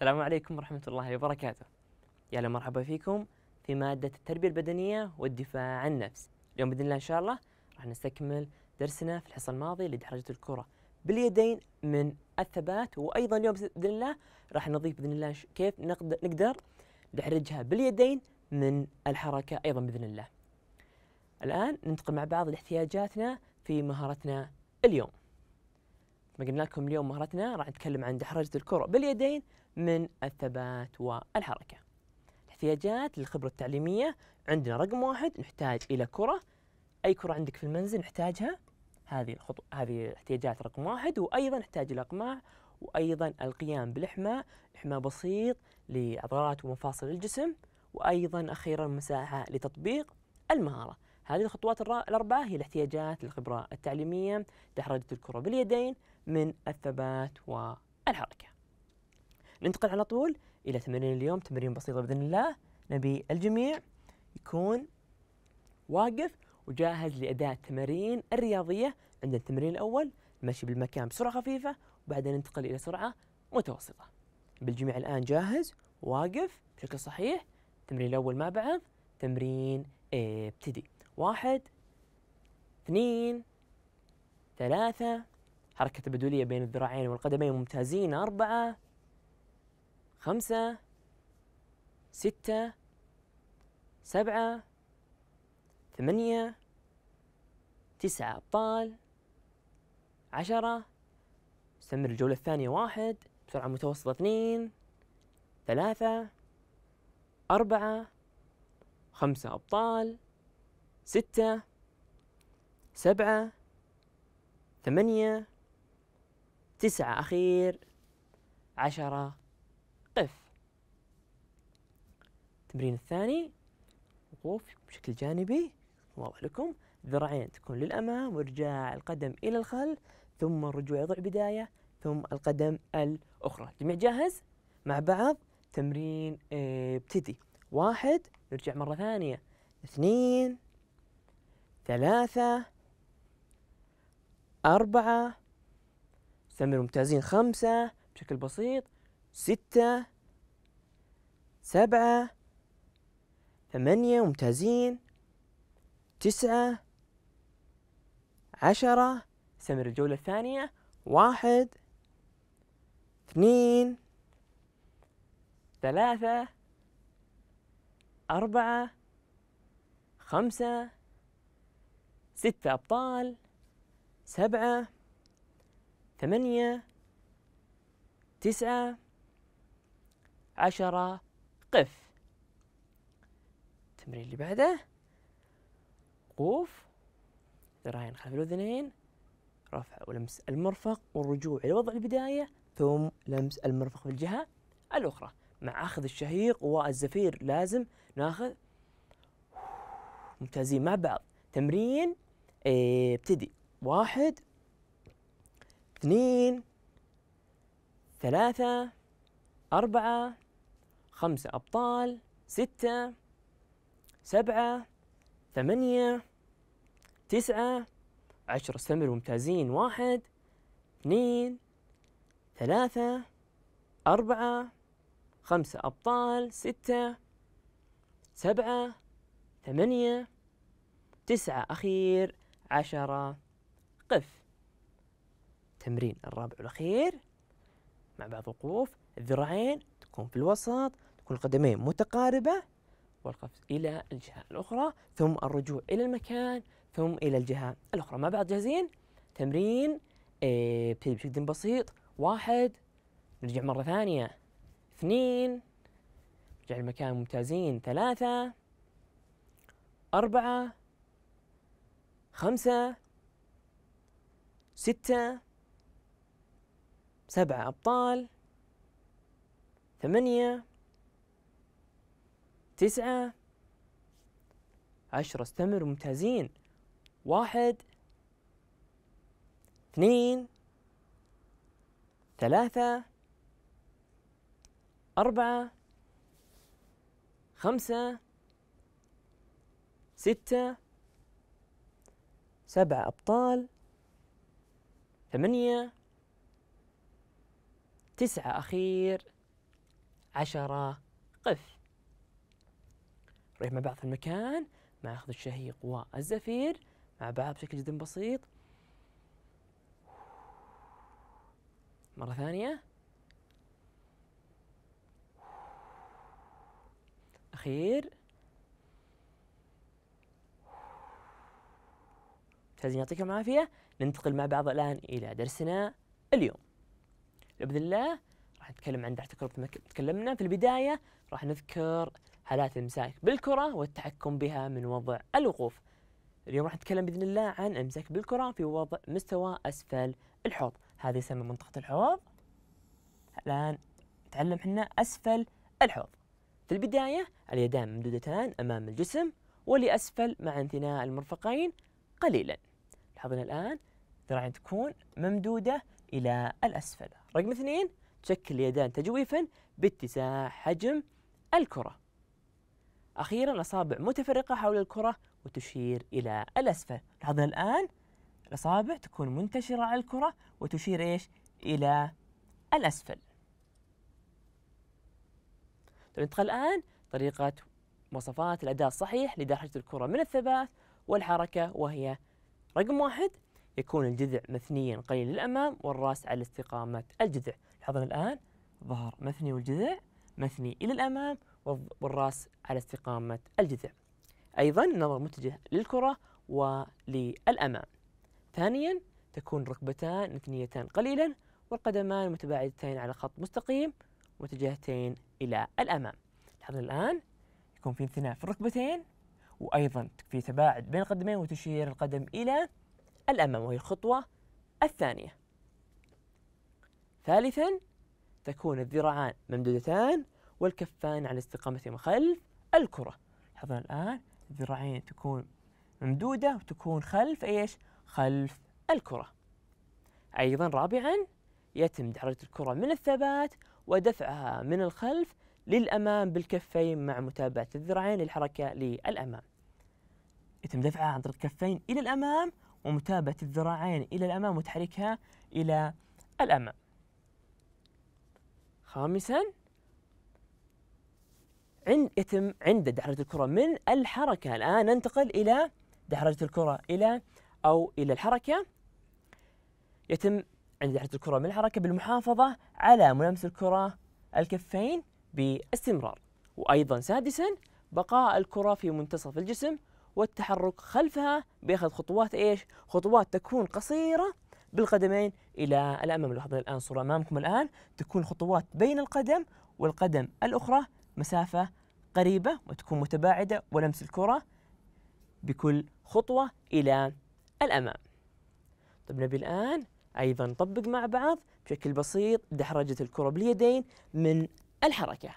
السلام عليكم ورحمة الله وبركاته يا مرحبا فيكم في مادة التربية البدنية والدفاع عن النفس اليوم بإذن الله إن شاء الله راح نستكمل درسنا في الحصة الماضية لدرجة الكرة باليدين من الثبات وأيضا اليوم بإذن الله راح نضيف بإذن الله كيف نقدر نحرجها باليدين من الحركة أيضا بإذن الله الآن ننتقل مع بعض لاحتياجاتنا في مهارتنا اليوم ما قلنا لكم اليوم مهارتنا راح نتكلم عن دحرجة الكرة باليدين من الثبات والحركة احتياجات للخبرة التعليمية عندنا رقم واحد نحتاج إلى كرة أي كرة عندك في المنزل نحتاجها هذه الخطو... هذه الاحتياجات رقم واحد وأيضا نحتاج إلى أقماع وأيضا القيام بالإحماء إحماء بسيط لعضلات ومفاصل الجسم وأيضا أخيرا مساحة لتطبيق المهارة هذه الخطوات الأربعة هي الاحتياجات للخبرة التعليمية تحرجة الكرة باليدين من الثبات والحركة ننتقل على طول إلى تمرين اليوم تمرين بسيط بإذن الله نبي الجميع يكون واقف وجاهز لأداء التمارين الرياضية عندنا التمرين الأول المشي بالمكان بسرعة خفيفة وبعدين ننتقل إلى سرعة متوسطة بالجميع الآن جاهز واقف بشكل صحيح التمرين الأول مع بعض تمرين ابتدي واحد اثنين ثلاثة حركة تبادلية بين الذراعين والقدمين ممتازين أربعة خمسة ستة سبعة ثمانية تسعة أبطال عشرة استمر الجولة الثانية واحد بسرعة متوسطة اثنين ثلاثة أربعة خمسة أبطال ستة سبعة ثمانية تسعة أخير عشرة قف التمرين الثاني وقوف بشكل جانبي واضح لكم ذراعين تكون للأمام وارجاع القدم إلى الخلف ثم الرجوع يضع بداية ثم القدم الأخرى جميع جاهز مع بعض تمرين آه، ابتدي واحد نرجع مرة ثانية اثنين ثلاثة أربعة سمي ممتازين خمسة بشكل بسيط ستة سبعة ثمانية ممتازين تسعة عشرة استمر الجولة الثانية واحد اثنين ثلاثة أربعة خمسة ستة أبطال سبعة ثمانية تسعة عشرة قف التمرين اللي بعده قوف ذراعين خلف الأذنين رفع ولمس المرفق والرجوع إلى وضع البداية ثم لمس المرفق في الجهة الأخرى مع أخذ الشهيق والزفير لازم ناخذ ممتازين مع بعض تمرين إيه، ابتدي واحد اثنين ثلاثة أربعة خمسة أبطال ستة سبعة ثمانية تسعة عشرة استمر ممتازين واحد اثنين ثلاثة أربعة خمسة أبطال ستة سبعة ثمانية تسعة أخير عشرة قف تمرين الرابع والأخير مع بعض وقوف الذراعين تكون في الوسط والقدمين متقاربة والقفز إلى الجهة الأخرى ثم الرجوع إلى المكان ثم إلى الجهة الأخرى مع بعض جاهزين تمرين ابتدي إيه، بشكل بسيط واحد نرجع مرة ثانية اثنين نرجع المكان ممتازين ثلاثة أربعة خمسة ستة سبعة أبطال ثمانية تسعة عشرة استمر ممتازين واحد اثنين ثلاثة أربعة خمسة ستة سبعة أبطال ثمانية تسعة أخير عشرة قف نروح مع بعض في المكان مع أخذ الشهيق والزفير مع بعض بشكل جدا بسيط مرة ثانية أخير ممتازين يعطيكم العافية ننتقل مع بعض الآن إلى درسنا اليوم بإذن الله راح نتكلم عن تحت الكره تكلمنا في البداية راح نذكر حالات الامساك بالكرة والتحكم بها من وضع الوقوف اليوم راح نتكلم بإذن الله عن امساك بالكرة في وضع مستوى أسفل الحوض هذه يسمى منطقة الحوض الآن نتعلم احنا أسفل الحوض في البداية اليدان ممدودتان أمام الجسم ولأسفل مع انثناء المرفقين قليلا لاحظنا الآن ذراعين تكون ممدودة إلى الأسفل رقم اثنين تشكل اليدان تجويفا باتساع حجم الكرة أخيرا الأصابع متفرقة حول الكرة وتشير إلى الأسفل لاحظنا الآن الأصابع تكون منتشرة على الكرة وتشير إيش إلى الأسفل طيب ندخل الآن طريقة مواصفات الأداء الصحيح لدرجة الكرة من الثبات والحركة وهي رقم واحد يكون الجذع مثنيا قليل للأمام والرأس على استقامة الجذع لاحظنا الآن ظهر مثني والجذع مثني إلى الأمام والرأس على استقامة الجذع أيضا نظر متجه للكرة وللأمام ثانيا تكون ركبتان مثنيتان قليلا والقدمان متباعدتين على خط مستقيم متجهتين إلى الأمام لاحظنا الآن يكون في انثناء في الركبتين وأيضا في تباعد بين القدمين وتشير القدم إلى الأمام وهي الخطوة الثانية ثالثا تكون الذراعان ممدودتان والكفان على استقامتهما خلف الكرة لاحظنا الآن الذراعين تكون ممدودة وتكون خلف إيش؟ خلف الكرة أيضا رابعا يتم دحرجة الكرة من الثبات ودفعها من الخلف للأمام بالكفين مع متابعة الذراعين للحركة للأمام يتم دفعها عن طريق الكفين إلى الأمام ومتابعة الذراعين إلى الأمام وتحريكها إلى الأمام خامسا عند يتم عند دحرجة الكرة من الحركة الآن ننتقل إلى دحرجة الكرة إلى أو إلى الحركة يتم عند دحرجة الكرة من الحركة بالمحافظة على ملامس الكرة الكفين باستمرار وأيضا سادسا بقاء الكرة في منتصف الجسم والتحرك خلفها بياخذ خطوات ايش؟ خطوات تكون قصيره بالقدمين الى الامام لاحظوا الان صوره امامكم الان تكون خطوات بين القدم والقدم الاخرى مسافه قريبه وتكون متباعده ولمس الكره بكل خطوه الى الامام. طيب نبي الان ايضا نطبق مع بعض بشكل بسيط دحرجه الكره باليدين من الحركه.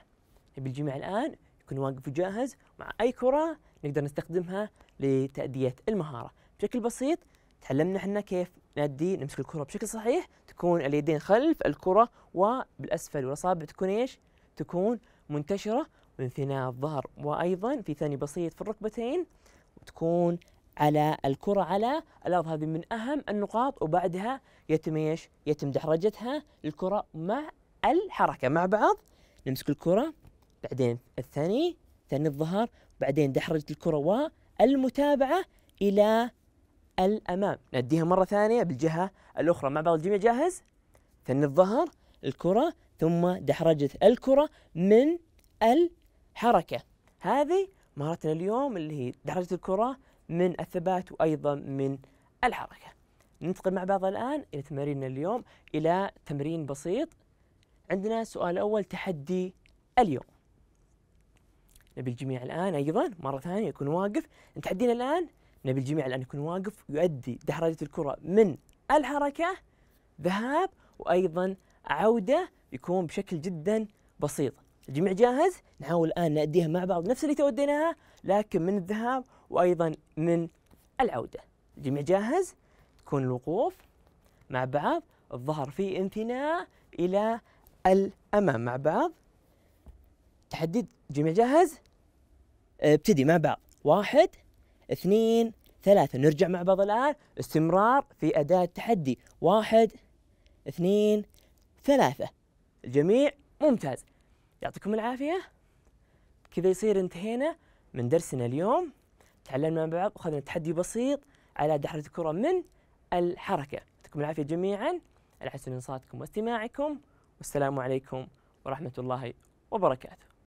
نبي الجميع الان يكون واقف وجاهز مع أي كرة نقدر نستخدمها لتأدية المهارة بشكل بسيط تعلمنا احنا كيف نأدي نمسك الكرة بشكل صحيح تكون اليدين خلف الكرة وبالأسفل والأصابع تكون ايش؟ تكون منتشرة وانثناء الظهر وأيضا في ثاني بسيط في الركبتين وتكون على الكرة على الأرض هذه من أهم النقاط وبعدها يتم ايش؟ يتم دحرجتها الكرة مع الحركة مع بعض نمسك الكرة بعدين الثاني ثاني الظهر بعدين دحرجة الكرة والمتابعة إلى الأمام نديها مرة ثانية بالجهة الأخرى مع بعض الجميع جاهز ثني الظهر الكرة ثم دحرجة الكرة من الحركة هذه مهارتنا اليوم اللي هي دحرجة الكرة من الثبات وأيضا من الحركة ننتقل مع بعض الآن إلى تماريننا اليوم إلى تمرين بسيط عندنا سؤال أول تحدي اليوم نبي الجميع الآن أيضا مرة ثانية يكون واقف تحدينا الآن نبي الجميع الآن يكون واقف يؤدي دحرجة الكرة من الحركة ذهاب وأيضا عودة يكون بشكل جدا بسيط الجميع جاهز نحاول الآن نأديها مع بعض نفس اللي توديناها لكن من الذهاب وأيضا من العودة الجميع جاهز يكون الوقوف مع بعض الظهر في انثناء إلى الأمام مع بعض تحديد جميع جاهز آه، ابتدي مع بعض واحد اثنين ثلاثة نرجع مع بعض الآن استمرار في أداء التحدي واحد اثنين ثلاثة الجميع ممتاز يعطيكم العافية كذا يصير انتهينا من درسنا اليوم تعلمنا مع بعض وأخذنا تحدي بسيط على دحرة الكرة من الحركة يعطيكم العافية جميعا على حسن إنصاتكم واستماعكم والسلام عليكم ورحمة الله وبركاته